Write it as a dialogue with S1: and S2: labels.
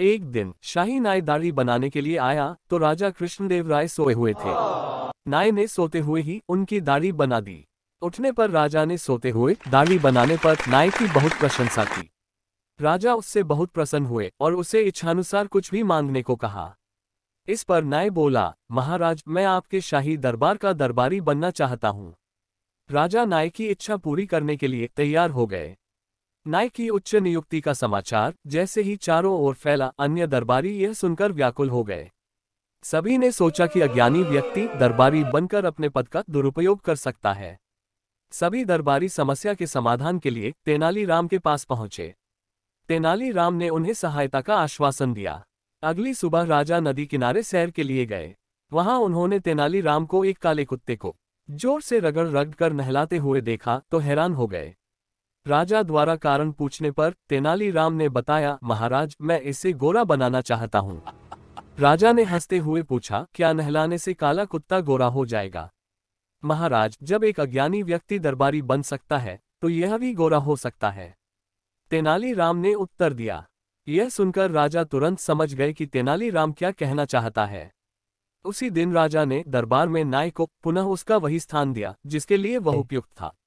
S1: एक दिन शाही नाय दाढ़ी बनाने के लिए आया तो राजा कृष्णदेव राय सोए हुए थे नाय ने सोते हुए ही उनकी दाढ़ी बना दी उठने पर राजा ने सोते हुए दाढ़ी बनाने पर नाय की बहुत प्रशंसा की राजा उससे बहुत प्रसन्न हुए और उसे इच्छानुसार कुछ भी मांगने को कहा इस पर नाय बोला महाराज मैं आपके शाही दरबार का दरबारी बनना चाहता हूँ राजा नाय की इच्छा पूरी करने के लिए तैयार हो गए नाई की उच्च नियुक्ति का समाचार जैसे ही चारों ओर फैला अन्य दरबारी यह सुनकर व्याकुल हो गए सभी ने सोचा कि अज्ञानी व्यक्ति दरबारी बनकर अपने पद का दुरुपयोग कर सकता है सभी दरबारी समस्या के समाधान के लिए तेनालीराम के पास पहुंचे तेनालीराम ने उन्हें सहायता का आश्वासन दिया अगली सुबह राजा नदी किनारे सैर के लिए गए वहां उन्होंने तेनालीराम को एक काले कुत्ते को जोर से रगड़ रगड़ कर नहलाते हुए देखा तो हैरान हो गए राजा द्वारा कारण पूछने पर तेनालीराम ने बताया महाराज मैं इसे गोरा बनाना चाहता हूँ राजा ने हंसते हुए पूछा क्या नहलाने से काला कुत्ता गोरा हो जाएगा महाराज जब एक अज्ञानी व्यक्ति दरबारी बन सकता है तो यह भी गोरा हो सकता है तेनालीराम ने उत्तर दिया यह सुनकर राजा तुरंत समझ गए कि तेनालीराम क्या कहना चाहता है उसी दिन राजा ने दरबार में नाय को पुनः उसका वही स्थान दिया जिसके लिए वह उपयुक्त था